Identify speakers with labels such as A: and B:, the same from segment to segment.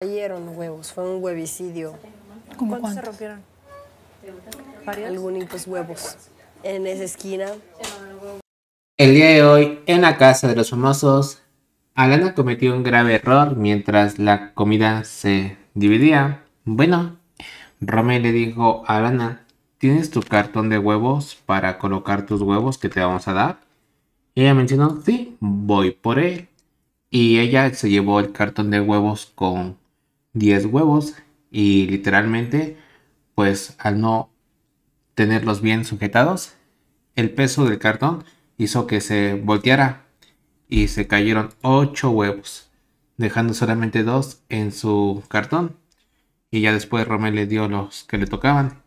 A: Cayeron huevos, fue un huevicidio. cuántos se rompieron? Algunos huevos. En esa esquina. El día de hoy, en la casa de los famosos, Alana cometió un grave error mientras la comida se dividía. Bueno, Romeo le dijo a Alana, ¿tienes tu cartón de huevos para colocar tus huevos que te vamos a dar? Y ella mencionó, sí, voy por él. Y ella se llevó el cartón de huevos con 10 huevos y literalmente pues al no tenerlos bien sujetados el peso del cartón hizo que se volteara y se cayeron 8 huevos dejando solamente 2 en su cartón y ya después Romel le dio los que le tocaban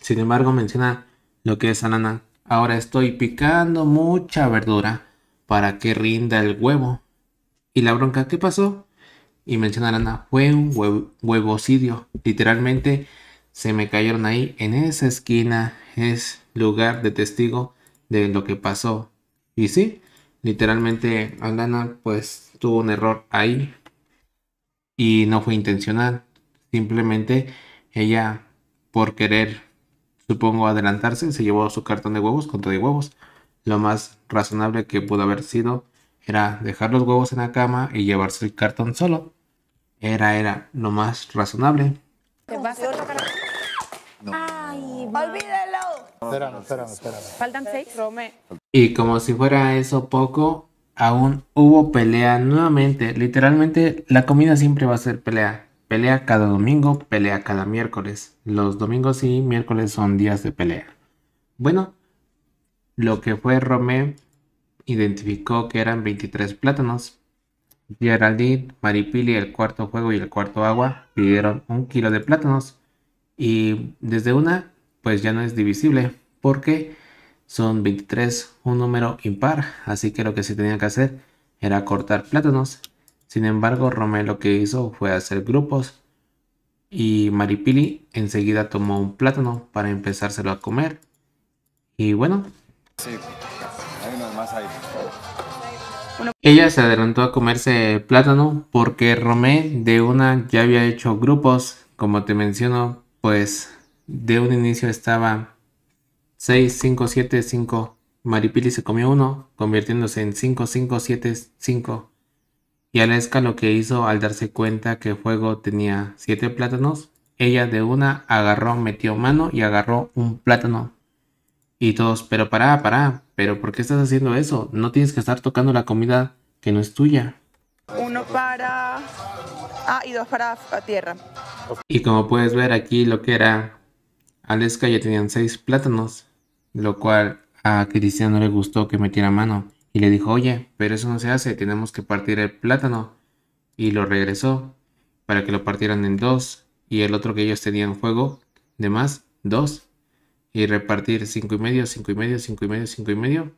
A: sin embargo menciona lo que es nana ahora estoy picando mucha verdura para que rinda el huevo y la bronca qué pasó y menciona Ana, fue un huevocidio. Literalmente se me cayeron ahí. En esa esquina es lugar de testigo de lo que pasó. Y sí, literalmente Ana, pues tuvo un error ahí. Y no fue intencional. Simplemente ella por querer, supongo, adelantarse, se llevó su cartón de huevos contra de huevos. Lo más razonable que pudo haber sido era dejar los huevos en la cama y llevarse el cartón solo era, era lo más razonable. Y como si fuera eso poco, aún hubo pelea nuevamente. Literalmente, la comida siempre va a ser pelea. Pelea cada domingo, pelea cada miércoles. Los domingos y miércoles son días de pelea. Bueno, lo que fue Romé identificó que eran 23 plátanos, Geraldine, Maripili, el cuarto juego y el cuarto agua pidieron un kilo de plátanos. Y desde una, pues ya no es divisible porque son 23 un número impar. Así que lo que se tenía que hacer era cortar plátanos. Sin embargo, Romé lo que hizo fue hacer grupos. Y Maripili enseguida tomó un plátano para empezárselo a comer. Y bueno. Sí, ella se adelantó a comerse plátano porque Romé de una ya había hecho grupos, como te menciono, pues de un inicio estaba 6, 5, 7, 5. Maripili se comió uno, convirtiéndose en 5, 5, 7, 5. Y Aleska lo que hizo al darse cuenta que Fuego tenía 7 plátanos, ella de una agarró, metió mano y agarró un plátano y todos, pero pará, pará, pero ¿por qué estás haciendo eso? No tienes que estar tocando la comida que no es tuya. Uno para... Ah, y dos para tierra. Y como puedes ver aquí lo que era Alesca ya tenían seis plátanos, lo cual a Cristiano no le gustó que metiera mano y le dijo, oye, pero eso no se hace, tenemos que partir el plátano. Y lo regresó para que lo partieran en dos y el otro que ellos tenían fuego, de más, dos, y repartir 5 y medio, 5 y medio, 5 y medio, 5 y medio.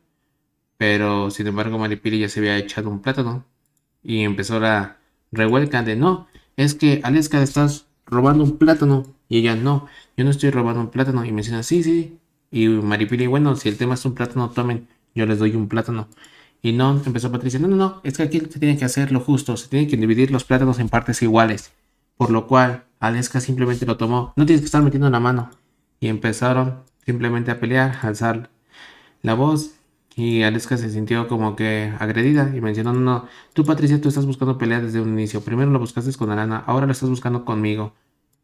A: Pero sin embargo Maripili ya se había echado un plátano y empezó la revuelca de no, es que Aleska estás robando un plátano y ella no, yo no estoy robando un plátano y me menciona ah, sí, sí. Y Maripili, bueno, si el tema es un plátano, tomen, yo les doy un plátano. Y no, empezó Patricia, no, no, no, es que aquí se tiene que hacer lo justo, se tienen que dividir los plátanos en partes iguales. Por lo cual, Aleska simplemente lo tomó, no tienes que estar metiendo la mano. Y empezaron simplemente a pelear, alzar la voz. Y Aleska se sintió como que agredida y mencionó, no, no, tú Patricia, tú estás buscando pelear desde un inicio. Primero lo buscaste con Alana, ahora lo estás buscando conmigo.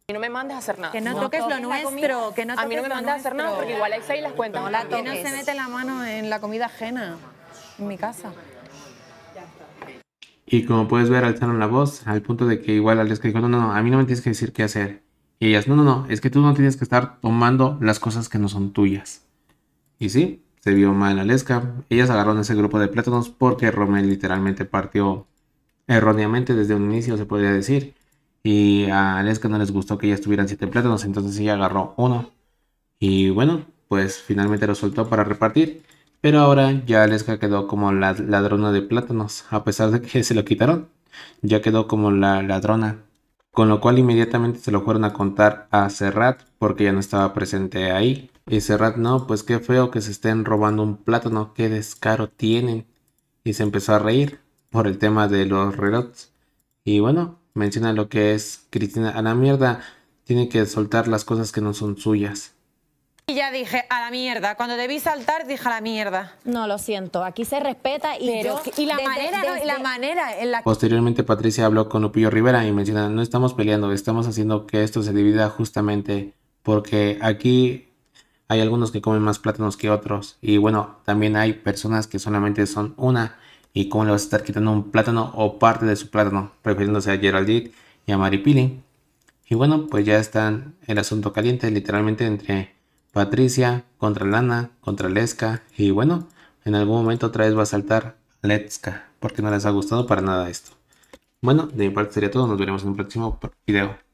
A: Y no me mandes a hacer nada. Que no, toques, lo nuestro. Que no a me mandes a hacer nada porque igual hay seis las cuentas. No la Que no se mete la mano en la comida ajena en mi casa. Y como puedes ver, alzaron la voz al punto de que igual Aleska dijo, no, no, a mí no me tienes que decir qué hacer. Y ellas, no, no, no, es que tú no tienes que estar tomando las cosas que no son tuyas. Y sí, se vio mal Aleska. Ellas agarraron ese grupo de plátanos porque Romel literalmente partió erróneamente desde un inicio, se podría decir. Y a Aleska no les gustó que ellas tuvieran siete plátanos, entonces ella agarró uno. Y bueno, pues finalmente lo soltó para repartir. Pero ahora ya Aleska quedó como la ladrona de plátanos, a pesar de que se lo quitaron. Ya quedó como la ladrona con lo cual inmediatamente se lo fueron a contar a Serrat porque ya no estaba presente ahí. Y Serrat, no, pues qué feo que se estén robando un plátano, qué descaro tienen. Y se empezó a reír por el tema de los relojes. Y bueno, menciona lo que es Cristina a la mierda, tiene que soltar las cosas que no son suyas. Y ya dije, a la mierda. Cuando debí saltar, dije a la mierda. No, lo siento. Aquí se respeta y Y la, manera, la manera en la Posteriormente, Patricia habló con Lupillo Rivera y menciona, no estamos peleando, estamos haciendo que esto se divida justamente porque aquí hay algunos que comen más plátanos que otros. Y bueno, también hay personas que solamente son una. ¿Y cómo le vas a estar quitando un plátano o parte de su plátano? Refiriéndose a Geraldine y a Mari Pili. Y bueno, pues ya están el asunto caliente literalmente entre Patricia, contra Lana, contra Leska y bueno, en algún momento otra vez va a saltar Leska. porque no les ha gustado para nada esto. Bueno, de mi parte sería todo, nos veremos en un próximo video.